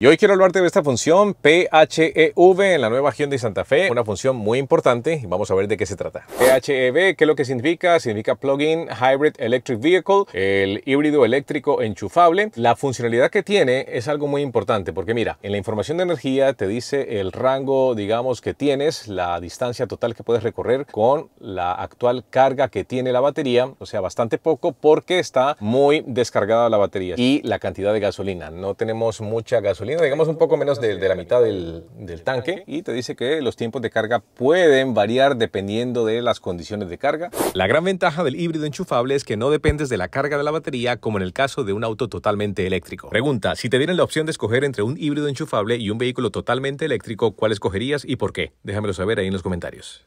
Y hoy quiero hablarte de esta función PHEV en la nueva de Santa Fe, una función muy importante y vamos a ver de qué se trata. PHEV, ¿qué es lo que significa? Significa Plug-in Hybrid Electric Vehicle, el híbrido eléctrico enchufable. La funcionalidad que tiene es algo muy importante porque mira, en la información de energía te dice el rango, digamos, que tienes, la distancia total que puedes recorrer con la actual carga que tiene la batería, o sea, bastante poco porque está muy descargada la batería y la cantidad de gasolina. No tenemos mucha gasolina digamos un poco menos de, la mitad del, tanque, y te dice que los tiempos de carga pueden variar dependiendo de las condiciones de carga. La gran ventaja del híbrido enchufable es que no dependes de la carga de la batería como en el caso de un auto totalmente eléctrico. Pregunta, si te dieran la opción de escoger entre un híbrido enchufable y un vehículo totalmente eléctrico, ¿cuál escogerías y por qué? Déjamelo saber ahí en los comentarios.